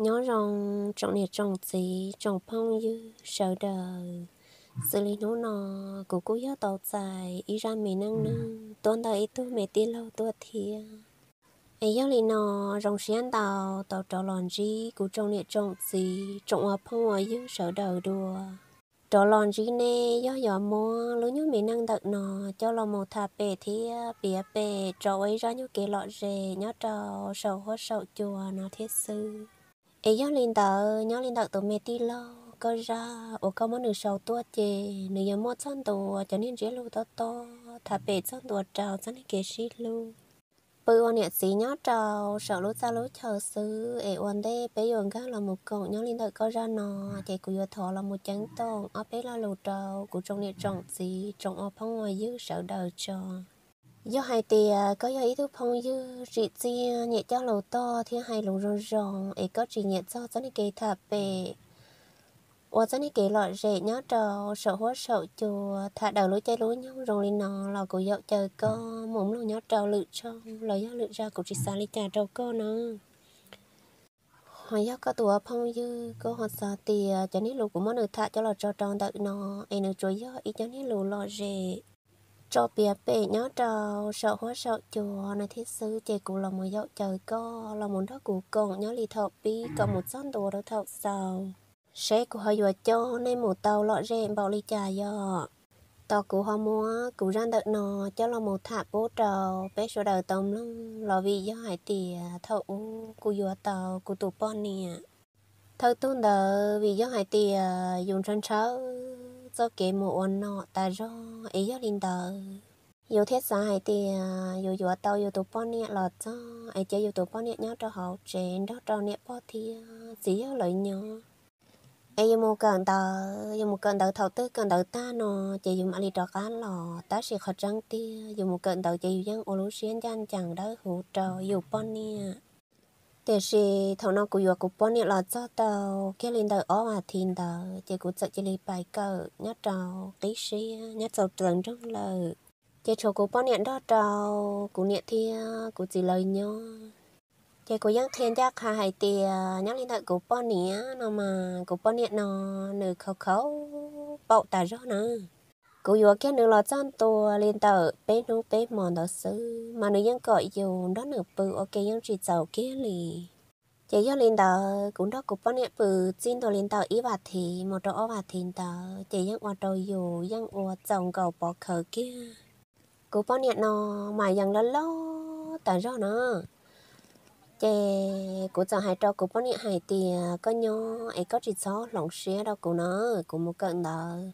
nhớ rằng trọng nhiệt trọng gì trọng phong như sợ đời xử lý nó nọ của cô giáo tàu dài ý ra mẹ năng năng tuần đời ý tôi mẹ tiên lâu tôi thia ấy giáo lý nọ rồng xí ăn tàu tàu trò lòn gì của trọng nhiệt trọng gì trọng ở phong ở như sợ đời đùa trò lòn gì nè gió gió mùa lũ nhớ mẹ năng đợt nọ cho lò một thà bể thia bìa bể trò ấy ra nhớ kể lọ rề nhớ trò sầu hết sầu chùa nó thiết sư ấy nhớ linh tờ nhớ linh tờ tụi mẹ tí lo có ra ô có món nửa sầu tua chè nửa giờ mua chân tù cho nên chế lu to to thả bể chân tù trào chân kề xí lu Bây giờ nhẹ xí nhớ trào sợ lúc ra lúc chờ xứ ấy ông đây bây giờ khác là một cậu nhớ linh tờ có ra nò chè của yờ thọ là một trắng tông ở bây là lù trào của trong nhẹ trọng gì trọng ở phong ngoài dưới sợ đời tròn do hai thì à, có do ý thứ phong dư chị chi à, nhẹ cho lầu to thì hai lồng rong rong ấy có chị nhẹ cho cho nên kỳ thả về và cho nên kỳ loại rẻ nhớ trò sợ hóa sợ chùa thả đầu lối chơi lối nhau rong lên nó là của dậu trời co mồm luôn nhớ trò lự trong lời nhớ lự ra của chị xa lên trà trâu co nó họ giáo có tuổi phong dư có họ sợ thì à, cho nên lù của món được thả cho lò trò tròn tự nó ấy nữa chuối do ý cho nên lù loại rẻ cho bia bê nhớ cho sợ hóa sợ chùa này thiết sư chè cụ là một dậu trời co là một đó cụ còn nhớ lì thọ bi có một son đồ đó thọ sầu sẽ cụ hơi vừa cho nên một tàu lọ rèn bảo lì trà do tàu cụ họ mua cụ ra đợt nò cho là một thả bố trầu bé số đầu tôm lắm lò vì do hải tìa thọ cụ vừa tàu cụ tụ pon nè thơ tuôn đờ vì do hải tìa dùng chân sớ số kế mùa ôn nọ ta rô ý yếu linh tờ yêu thiết xa hay thì yêu yếu tàu yêu tù bó nẹ lọt cho ấy chơi yêu tù bó nẹ nhau cho họ trên đó cho nẹ bó thì dĩ yếu lợi nhỏ ấy yếu mù cần tờ yếu mù cần tờ thầu tư cần tờ ta nọ chơi yếu mà lì trọ cá lọ ta sẽ khó trăng tì yếu mù cần tờ chơi yếu dân ô lũ xuyên chăn chẳng đó hủ trò yêu bó nẹ thế thì thằng nó cũng vừa cũng bỏ nhẹ là cho tàu cái lên đầu chỉ cũng sợ chỉ lấy bài cờ nhát trào tí xí nhát trong lời chỉ chỗ đó trào cũng nhẹ thì cũng chỉ lời nhau chỉ cũng nhắc thiên chắc hà tiền nhắc lên đầu cũng bỏ nhẹ nó mà cũng bỏ nhẹ nó nửa khâu khâu bậu tà rõ nữa cú vừa cái nữa là chân tua lên tờ bé nung bé mòn đó xứ mà nữ vẫn gọi dù đó nửa bự ok vẫn chỉ giàu kia lì chỉ do lên tờ cũng đó cũng bao nhiêu bự xin tờ lên tờ ý bà thì một chỗ bà thì tờ chỉ dân qua đầu dù dân qua chồng cầu bỏ khờ kia cú bao nhiêu nó mà vẫn lớn lo tại rõ nó chè của chợ hải trâu của bọn nhẹ hải tiền có nhau ấy có chỉ số lỏng xía đâu của nó của một cận đời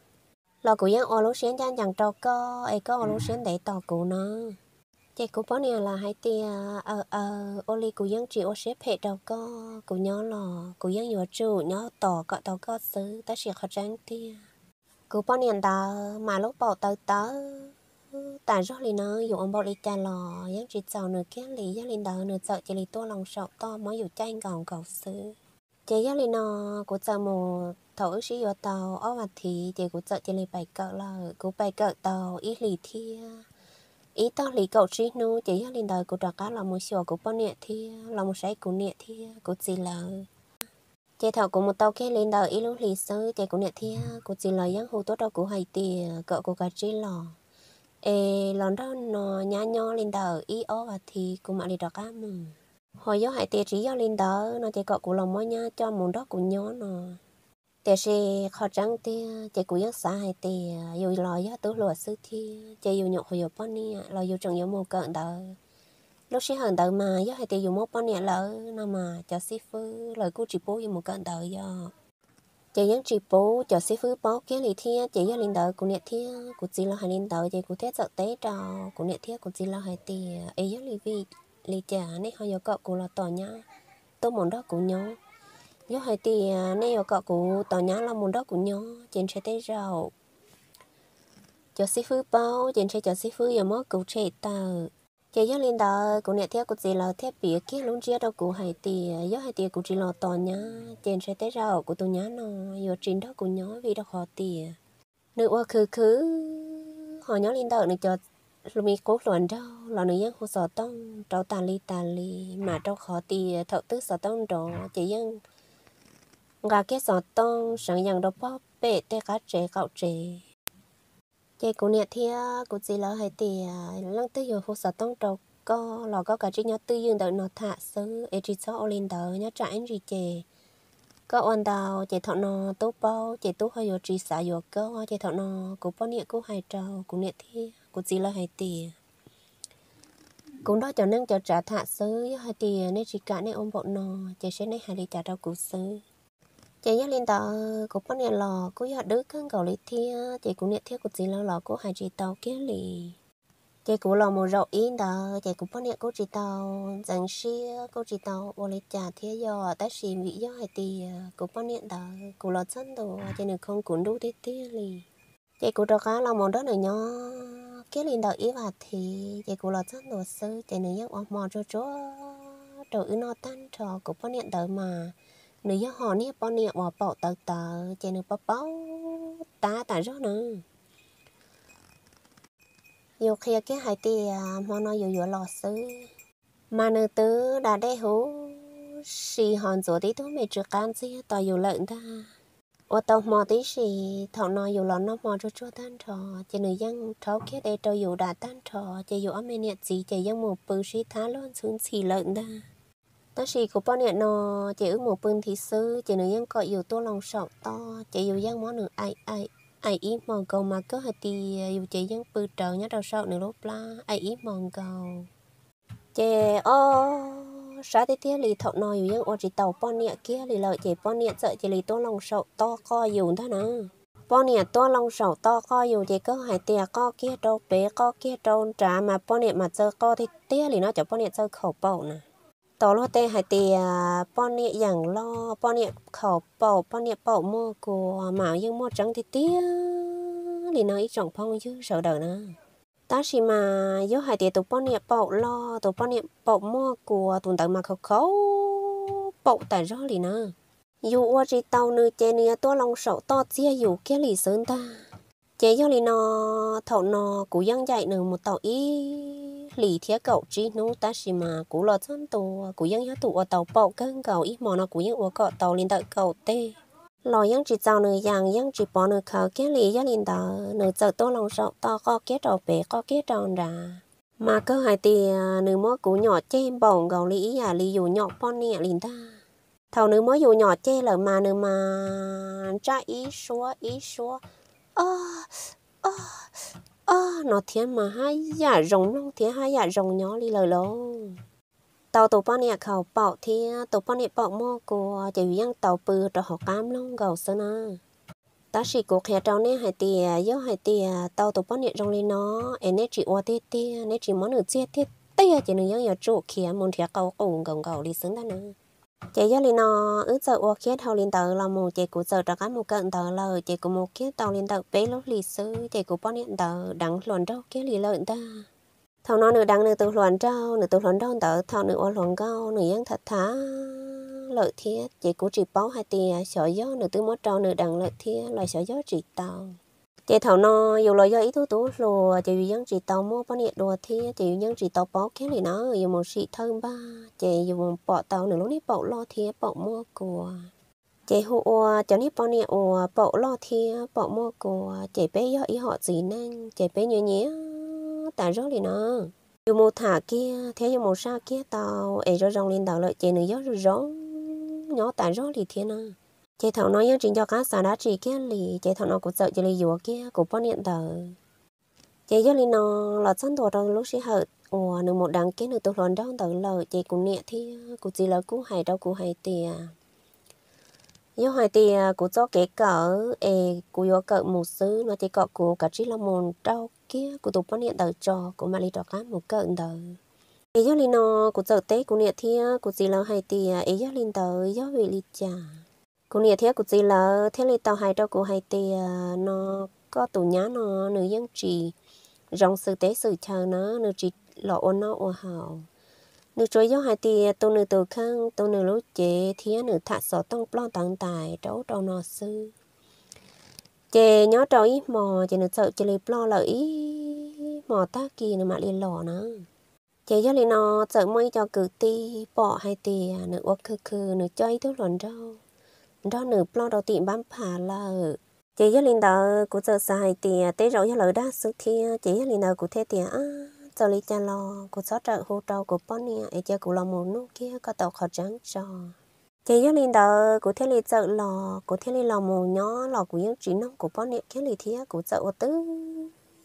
lo cũng yang ô lú xén chan chẳng trâu co, ai có ô lú ừ. xén để tàu cũ nó chị cũ bó nè là hai tia ờ ờ ô li cụ yang chỉ ô xếp hệ trâu co, cũ nhớ lo, cũ yang nhớ chủ nhớ tỏ cọ tàu có xứ ta chỉ khó tránh tia cũ bó nè ta mà lúc bảo tàu tớ tại rất lì nó dùng ông bảo lì cha lo, yang chỉ chào nửa kia lì yang lì đỡ nửa sợ chỉ lì tua lòng sợ to mới dùng chanh gòn cầu xứ chị yang lì nó cụ chờ một thấu sĩ ở tàu ở mặt thì để cũng sợ tiền lấy bài cỡ là cũng bài cỡ tàu ít lì thi ý tao lì cậu sĩ nu chỉ cho linh đời cũng trò cá là một sổ cũng bao nhẹ thi là một sấy cũng nhẹ thi cũng gì là chế thảo của một tàu kia lên đời ít lúc lì sơ chế cũng nhẹ thi cũng chỉ là giang hồ tốt đâu cũng hay tì cỡ của cái trí lò ê lon đó nó nhá nho lên đời ý ó và thì cũng mặc đi trò cá mà hồi gió hại tì trí gió lên đời nó chế cỡ của lòng mới nhá cho món đó cũng nhó nó thế thì à, lo lo lo hồi แต่สิขอจังเตเจกูยังสาให้เตอยู่รอยตัวหลัวซื้อที่เจอยู่หยกหยกป้อนนี่เราอยู่จังยมเกินเดอ lúc sẽ hận đợi mà do hai tiêu dùng một bao nhiêu lỡ nó mà cho sư phụ lời của chị bố dùng mồ cơn đợi do chị nhắn chị bố cho sư phụ bố kiến lì thi chị do linh đợi của nhẹ thi của chỉ lo hay linh đợi chị của thế sợ tế trò của nhẹ thi của chỉ lo hai tì ấy do lý vị lý trả nên họ yêu cậu của là tỏ nhá tôi muốn đó của nhớ nhớ hơi thì à, nay ở cả cụ tàu nhá là muốn đó cũng nhớ trên xe tới rau cho sư phụ bao trên xe cho sư phụ giờ mất cụ trẻ tàu giờ nhớ lên đó cụ nè theo cụ gì là theo bìa kia luôn chưa đâu cụ hay thì nhớ hay thì cụ chỉ là tàu nhá trên xe tới rau cụ tàu nhá nó giờ trên đó cũng nhớ vì đó khó tiền nữ qua khứ khứ họ nhớ lên đó nữa cho lúc mình cố luận đâu là nữ dân hồ sọ tông trâu tàn li tàn li mà trâu khó thì thợ tứ sọ tông đó chỉ dân ngà kết sọ tông sáng nhàng đồ bóp bể tê cá trẻ cạo trẻ chị cũng nhẹ thia cũng chỉ lỡ hay thì lăng tới giờ phụ sọ tông đầu có lò có cả chị nhớ tư dương đợi nó thả sứ ấy chỉ cho lên đợi nhớ trả anh chị chị có ổn đào chị thọ nó tốt bao chị tốt hơi giờ chị xả giờ có chị thọ nó cũng bao nhẹ cũng hay trâu cũng nhẹ thia cũng chỉ lỡ hay thì cũng đó cho nên cho trả thả sứ hay thì nên chỉ cả nên ôm bộ nó chị sẽ nên hay đi trả đâu cũng sứ chị nhớ lên tờ của bọn nhà lò cô giờ đứa căng cầu lý thia chị cũng nhận thiết của chị là lò cô hai chị tàu kia lì chị cũng lò một rậu in đó chị cũng bọn nhà cô chị tàu rằng si cô chị tàu bỏ lấy trả thia do tất xì vị do hai tì của bọn nhà đó cũng lò chân đồ chị nữ không cũng đủ thế thia lì chị cũng đâu cá lò một đó này nhó kia lên đó ý và thì chị cũng lò chân đồ sư chị nữ nhắc mò cho chúa trời nó tan trò của bọn nhà đó mà nữ giáo họ nè bọn nè bỏ bỏ tờ tờ chạy nữ bỏ bỏ ta ta rõ nè dù khi cái hai tì mà nó dù dù lò xứ mà nữ tứ đã đe hú xì hòn rủa tí thú mày chưa can gì tòa dù lợn ta ô tàu mò tí xì thọ nó dù lò nó mò cho cho tan trò chạy nữ dân thọ kia đây tàu dù đã tan trò chạy dù ở mẹ nẹt gì chạy dân một bự xí thá luôn xuống xì lợn ta ta chỉ có bao nhiêu nó chỉ ước một bưng thì sư chỉ nữ dân có yêu tô lòng sọ to chỉ yêu dân món nữ ai ai ai ý mòn cầu mà cứ hạt thì yêu chỉ dân bự trầu nhá đầu sọ nữ lốp la ai ý mòn cầu chè ô sáng tết tết lì thọ nò yêu dân ô chỉ tàu bao nhiêu kia lì lợi chỉ bao nhiêu sợ chỉ lì tô lòng sọ to co yêu thôi nè bọn nè to lòng sầu to co dù chỉ cứ hai tia co kia đâu bé co kia đâu trả mà bọn nè mà chơi co thì tia thì nó cho bọn nè chơi khẩu bầu nè ต่อรถเตหายเตียป้อนเนี่ยอย่างล่อป้อนเนี่ยเขาเป่าป้อนเนี่ยเป่ามือกูหมายังมอดจังติเตี้ยลีน้อยจ่องพองยื้อเสาเดินนะตาชิมายุหายเตียตัวป้อนเนี่ยเป่าล่อตัวป้อนเนี่ยเป่ามือกูตุนตังมาเขาเขาเป่าแต่รอลีนะอยู่ว่าจีเตาเนื้อเจเนื้อตัวลองเสาต่อเจียอยู่แค่หลีเซินตาเจยอลีนอเถานอกูยังใหญ่หนึ่งหมดเต่าอี lì thiệt cậu chỉ nô ta chỉ mà cú lo chân tù cú yên nhớ tụ ở tàu bọc cân cậu ít mò nó cú yên ở cọ tàu lên tàu cậu tê lo yên chỉ tàu nửa giang yên chỉ bỏ nửa khẩu cái lì yên lên tàu nửa giờ tô lòng rộng to có cái trò bé có cái tròn ra mà cơ hai tì à, nửa mơ cú nhỏ chém bỏng gầu lì à lì dù nhỏ pon nè lên ta thầu nửa mơ dù nhỏ chê lỡ mà nửa mà cha ý xúa ý xúa ơ ơ ơ nó thiên mà hai giả rồng long thiên hai giả rồng nhỏ đi lời lô tàu tàu bao nè khẩu bảo thì tàu bao nè bảo mò cô chỉ vì ăn tàu bự cho họ cam long gầu sơn à ta chỉ cố khẽ trâu nè hai tìa yo hai tìa tàu tàu bao nè rồng lên nó em nè chỉ oa tê tê nè chỉ món nửa chia tê tê chỉ nửa giống nhỏ trụ khía món thịa cầu cùng gồng gầu đi sơn đó nè chị giáo linh nó ước giờ ô khiết hầu linh tờ là một chị cũng giờ đã có một cận tờ là chị cũng một khiết tàu linh tờ bế lúc lịch sử chị cũng bao niệm tờ đắng luồn đâu kia lì lợi ta thằng nó nửa đắng nửa tự luồn đâu nửa tự luồn đâu tờ thằng nửa ô luồn cao nửa giang thật thá lợi thiết chị cũng chỉ báo hai tiền sợ gió nửa tư mất trâu nửa đắng lợi thiết là sợ gió chỉ tàu chị thảo nó dù lo do ý thú tú lo chị dù dân chị tàu mua bao nhiêu đồ thì chị dù dân chị tàu bỏ cái này nó dù một chị thân ba chị dù một bỏ tàu nữa lúc này bỏ lo thì bỏ mua của chị hộ cho ní bao nhiêu bỏ lo thì bỏ mua của chị bé do ý họ gì năng chị bé nhớ nhé tại rất thì nó dù một thả kia thế dù một sao kia tàu ấy rồi rong lên tàu lợi chị nữa gió rồi rong nhỏ tại rất thì thế nào chị thằng nói những chuyện cho cá sợ đã chỉ kia lì chị thằng nó cũng sợ chị lì dùa kia cũng bao niệm tờ chị cho lì nó là sẵn tuổi trong lúc sĩ hở ủa nửa một đằng kia nửa tụt lòn đâu tờ lờ chị cũng niệm thì cũng chỉ là cũng hay đâu cũng hay tìa yêu hai tìa cũng cho cái cỡ ê cũng yêu cỡ một xứ nó chỉ có cũng cả chỉ là một đâu kia cũng tụt bao niệm tờ cho, cũng mà lì trò cá một cỡ tờ ý cho lì nó cũng sợ tết cũng niệm thì cũng chỉ là hay tìa ấy cho lì tờ ý cho vị lì chả cũng nhiều thế của chị là thế này tao hay đâu của hay thì à, nó có tủ nhá nó nữ dân trì dòng sự tế sự chờ nó nữ trì lọ ôn nó ô hào nữ chơi gió hay thì tôi nữ tổ khăn tôi nữ lúc chế thì nữ thạ sọ tông plon tặng tài cháu đầu nó sư chế nhớ cháu ít mò chế nữ sợ chế lì plon lợi mò ta kỳ nữa mà liền lọ nó chế cho lì nó sợ mây cho cử ti bỏ hay tì à, nữ ô khư khư nữ chơi thứ luận đâu đó nửa plon đầu tiên bám phà là chị cho linh đạo của giờ xài thì à, tế rõ cho lời đa sự thì chị cho linh đạo của thế thì á giờ lý cha lo của xót trợ hỗ trợ của bọn nè ấy cho của lo một nút kia có tàu khó trắng cho chị cho linh đạo của thế lý trợ lò của thế lý lò một nhỏ lò của những trí nông của bọn nè cái lý thế của trợ tư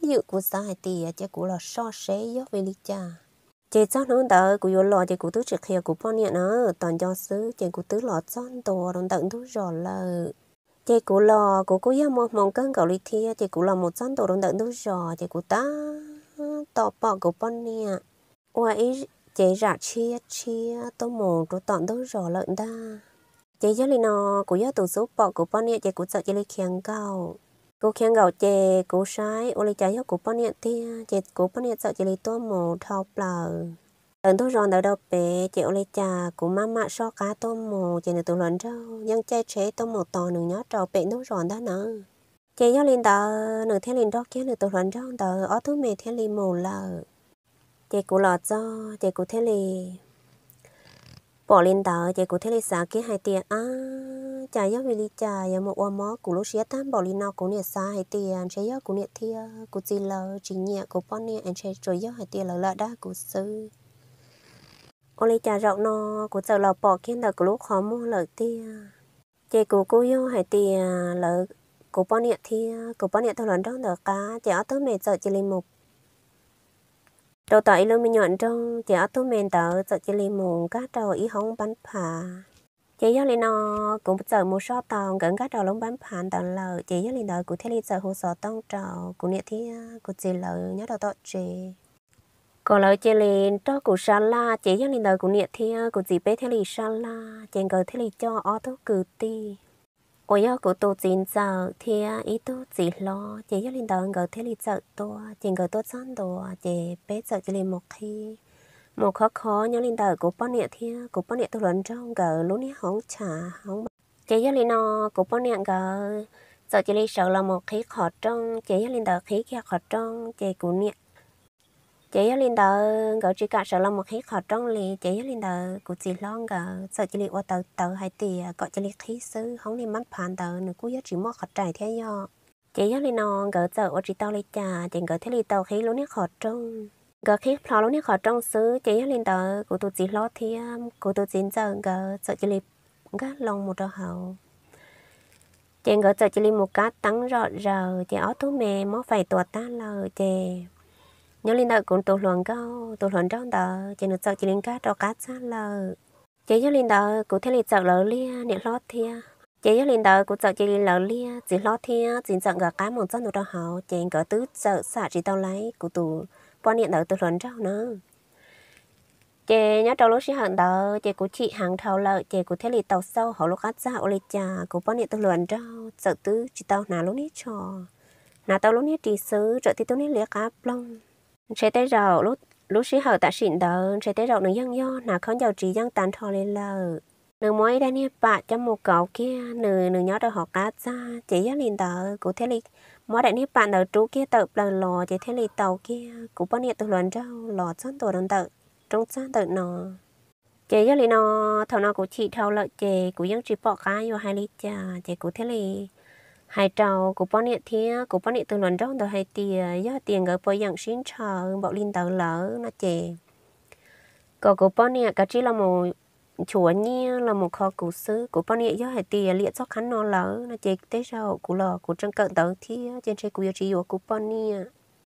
dự của xài thì à, cho của lo so sánh với lý cha chế cho nó đỡ của yo lò chị của tứ trực hiệu của bọn nhẹ nó toàn do xứ chị của tứ lò chọn đồ đồng tận tứ rõ lờ chị của lò của cô yêu một mong cân cầu lý thia chị của lò một chọn đồ đồng tận tứ rõ chị của ta tỏ bỏ của bọn nhẹ và ý chị ra chia chia tô mồ của toàn tứ rõ lợn ta chế cho lý nó của yêu tổ số bỏ của bọn nhẹ chị của sợ chế lý khiêng cầu cô khen gạo chè cô sai ô lì cháy hốc cô bao nhiêu tia à, chè cô bao nhiêu sợ chè lì tô mồ thao bờ lần tôi ròn đỡ đầu bé chè ô lì trà cô má mạ so cá tô mồ chè này tụi lần đâu nhưng chè chế tua mồ to nửa nhớ trầu bé nó ròn đó nữa chè nhớ lên đờ nửa thế lên đó kia nửa tụi lần đâu đờ ó thứ mẹ thế lên mồ lờ chè cô lọt do chè cô thế lên bỏ lên đó chị cụ thế là xa kia hai tiền à chả yếu vì lý chả yếu một ôm mó cụ lúc xía tan bỏ lên nó cũng nhiệt xa hai tiền chế yếu cũng nhiệt thia cụ gì lờ chỉ nhẹ cụ bón nhẹ anh chế rồi yếu hai tiền lờ lợ đã cụ sư ô lý chả rộng nó cụ giờ lờ bỏ kia là cụ lúc khó mua lợ tiền chị cụ cô yếu hai tiền lợ cụ bón nhẹ thia cụ bón nhẹ thôi lần đó được cá chả tới mẹ giờ chỉ lên một đầu tỏi luôn mình nhọn trong chị ở tôi mình tớ giờ chị lấy mùng cá trầu ý không bánh phà chị do lấy nó cũng giờ một số tàu gần cá trầu lông bánh phà tàu lờ chị do lấy đó cũng thấy giờ hồ sơ tông trầu cũng nhẹ thì cũng chị lờ nhớ đầu tỏi chị còn lời chị lên cho cụ sa la chỉ do lấy đó cũng nhẹ thì cũng chị bé thế lì sa la chỉ gần thế lì cho ở tôi cử ti 我要个多钱走，天一多钱咯，这要领导个体力走多，这个多赚多，这别走这里莫去，莫 khó khó nhớ 领导 của bọn nhẹ thiên, của bọn nhẹ tôi lớn trong gờ lúc nãy không trả không, chế gia linh nó của bọn nhẹ gờ, giờ chỉ lấy sợ là một khí khó trong, chế gia linh đạo khí kia khó trong, chế của nhẹ chị chế linh đó gỡ chỉ cả sợ là một khi khó trong lì chế linh đó cũng chỉ lo gỡ sợ chỉ lì qua tờ tờ hay tì gọi chỉ lì khí sư không nên mất phản tờ nữa cũng chỉ mua khó trải theo do chế linh non gỡ sợ qua chỉ tao lấy trà chỉ gỡ thế lì tàu khí luôn nét khó trong gỡ khí khó luôn nét khó trong xứ chế linh đó của tôi chỉ lo thêm à, của tôi chỉ giờ gỡ sợ chỉ lì gỡ lòng một đầu hậu chị ngỡ sợ chị li một cái tăng rọ rờ chị ó tú mè mó phải tuột ta lờ chị nhớ linh đạo cũng tổ luận câu tổ luận trong đó chỉ được sau chỉ linh cá cho cá xa là chỉ nhớ linh đạo cũng thấy lịch sợ lỡ lia niệm lót thia chỉ nhớ linh đạo cũng sợ chỉ linh lỡ lia chỉ lót thia chỉ sợ gà cá một chân đồ đó hậu chỉ gỡ tứ sợ xả chỉ tao lấy của tụ quan niệm đạo tổ luận trong nữa chỉ nhớ trong lúc sinh hàng đó chỉ của chị hàng thầu lợi chỉ của thế lì tàu sâu họ lúc cắt xa ô lì trà của bọn niệm tôi luận cho sợ tứ chỉ tao nào lúc nít trò nào tao lúc nít trì sứ trợ thì tôi nít lia cá plong chế tế rậu lúc lúc sĩ hậu tạ xịn đỡ chế tế rậu nương dân do nà không giàu trí dân tàn thò lên lờ nương mối đây nè bà trong một cậu kia nương nương nhớ được học cá ra chỉ giáo liền đỡ cụ thế lịch mối đại nè bà đỡ chú kia tự lần lò chỉ thế lịch tàu kia cụ bao nhiêu tự luận trâu lò chân tổ đồng tự trong chân tự nọ chị giáo liền nó thằng nào của chị thâu lợi chị cụ dân chị bỏ cá vô hai lít trà chị cụ thế lịch hai trâu của bọn nhiệt thì của bọn nhiệt từ lần trong tàu hai tiền do tiền gỡ bồi dạng xin chờ bọn linh tàu lỡ nó chè còn của bọn nhiệt cả chỉ là một chùa nhi là một kho cổ sư của bọn nhiệt do hai tiền liệt cho khán nó lỡ nó chè tế sau của lò của trăng cận tàu thì trên xe của chị của bọn chị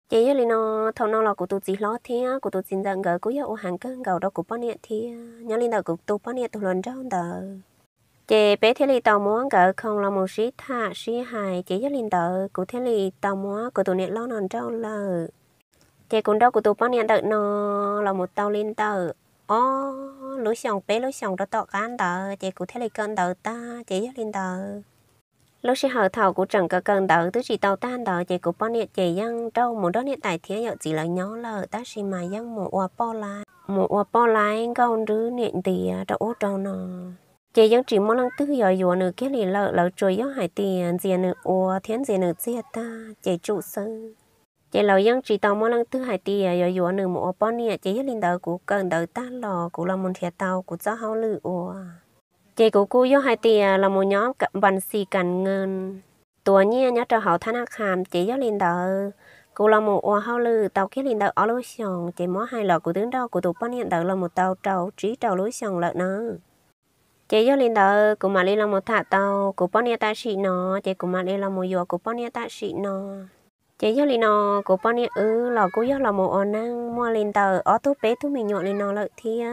chỉ lên nó thâu nó là của tôi chỉ lo thì của tôi chỉ dạng gỡ của yêu hàng cơ gầu đó của bọn nhiệt thì nhớ linh tàu của tôi bọn nhiệt từ lần trong tàu chị bé thế lì tàu muốn gỡ không là một sĩ thà sĩ hài chị rất linh tờ của thế lì tàu muốn của tụi niệm lo nòn trâu lờ chị cũng đâu của tụi bọn niệm tự nó là một tàu linh tờ ó lối sòng bé lối sòng đó tọt ăn tờ chị của thế lì cơn tờ ta chị rất linh tờ lối sẽ hở thảo của trần cả cơn tờ tứ chỉ tàu tan tờ chị của bọn niệm chị dân trâu một đó niệm tài thế giờ chỉ là nhó lờ ta chỉ mà dân một oa po lại một oa po lại con rứ niệm tì đậu trâu nò chị giống chỉ muốn lăng tư giờ vừa nữa cái này lợ lợ trời giống hải tiền gì nữa ô thiên gì nữa gì ta chị trụ sơn chị lợ giống chỉ tao muốn lăng tư hải tiền giờ vừa nữa một ô bao nhiêu chị giống linh đỡ cố cần đỡ ta lò cố làm một thiệt tao cố cho hao lử ô chị cố cố giống hải tiền là một nhóm bàn xì cần ngân tuổi nhia nhớ trò hậu thanh hàm chị giống linh đỡ cố làm một ô hao lư tàu cái lên đảo ở lối sông chị mó hai lọ cố tướng đau cố tụ bao nhiêu đảo là một tàu trầu trí trầu lối sông lợn nữa chị yo linh đó cũng mà lên là một thả tàu cũng bao nhiêu ta sĩ nó chị cũng mà lên là một yo cũng bao nhiêu ta sĩ nó chị yo linh nó cũng bao nhiêu ư là cũng yo là một ổn năng mua lên tờ ở tu bé tu mình nhọn linh nó lợi thia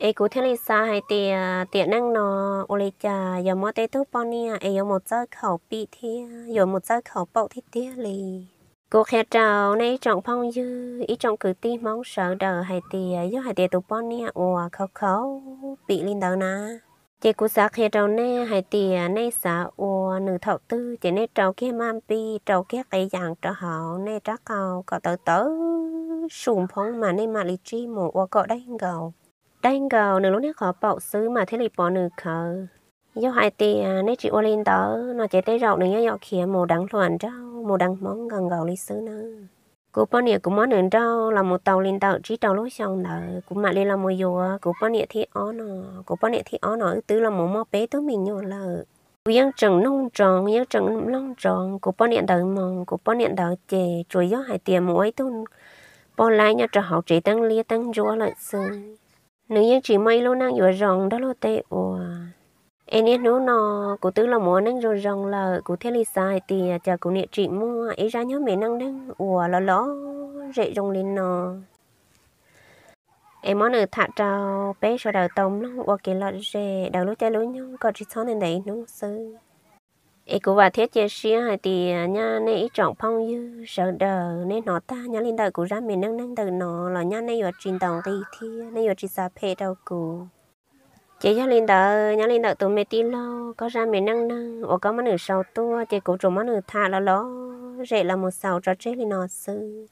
ấy cũng thế linh xa hay tiền tiền năng nó ô lê cha giờ mua tê tu bao nhiêu ấy giờ một giờ khẩu bị thia giờ một giờ khẩu bậu thia thia lì cô khe trào nay trọng phong dư ý trọng cử ti mong sợ đờ hay tiền do hay tiền tu bao nhiêu ủa khẩu khẩu bị linh đầu na chị cũng xã khi trâu nè hay tiề, à, nè xã ô nữ thầu tư chị nè trâu kia mam pi trâu kia cái dạng trâu họ nè trắc cầu có tớ tớ sùm phong mà nè mà lý chi mù ô có đánh gầu đánh gầu nữ lúc nè khó bảo xứ mà thế lì bỏ nữ khờ do hai tiề à, nè chị ô lên tớ nó chế tế rộng nữ nhá kia khía mù đắng luận trâu mù đắng món gần gầu lý xứ nữa cô bao nhiêu cũng muốn nền đâu là một tàu lên tàu chỉ tàu lối xong là cũng mà lên là một giờ cô bao nhiêu thì ó nó cô bao nhiêu thì ó nó tứ là một mò bé tụi mình nhiều là yên trần nông tròn yên trần nông tròn cô bao nhiêu đợi mong cô bao nhiêu đợi chè chuối gió hải tiền mỗi tôi bỏ lại nhà trò học chỉ tăng lia tăng rúa lại sương nếu như chỉ may lâu năng vừa rồng đó là tệ ủa em biết nó nó cụ tư là muốn anh rồi rằng là cụ thế lý sai thì chờ cụ niệm chị mua ấy à, ra nhớ mẹ năng đấy ủa là ló rệ rồng lên nó em muốn ở thả trào bé cho đào tông nó qua cái lọ rệ đầu lúc chơi lúc nhau còn chỉ xóa nên đấy nó sư em cụ bà thiết chia sẻ thì à, nha này chọn phong như sợ đờ nên nó ta nhớ lên đời cụ ra mẹ năng năng từ nó là nha nên vừa trình đồng thì thì à, nên vừa trình sa phê đầu cụ chị nhớ linh đợi nhớ linh đợi tụi mẹ tin lo có ra mẹ năng năng ủa có mà nửa sau tua chị cũng trộm mà nửa thả lo lo rẻ là một sầu cho chết linh nó sư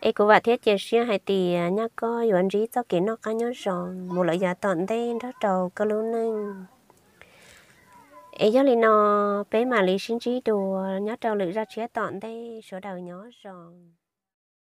ấy cũng vậy thiết chị xia hay tì à, nhá có yuan rí cho kiến nó cá nhớ ròn một loại giá tận tên đó trầu cơ lưu nâng ấy nhớ linh nó bé mà lý sinh trí đùa nhớ trầu lựa ra chế tận tên số đầu nhớ ròn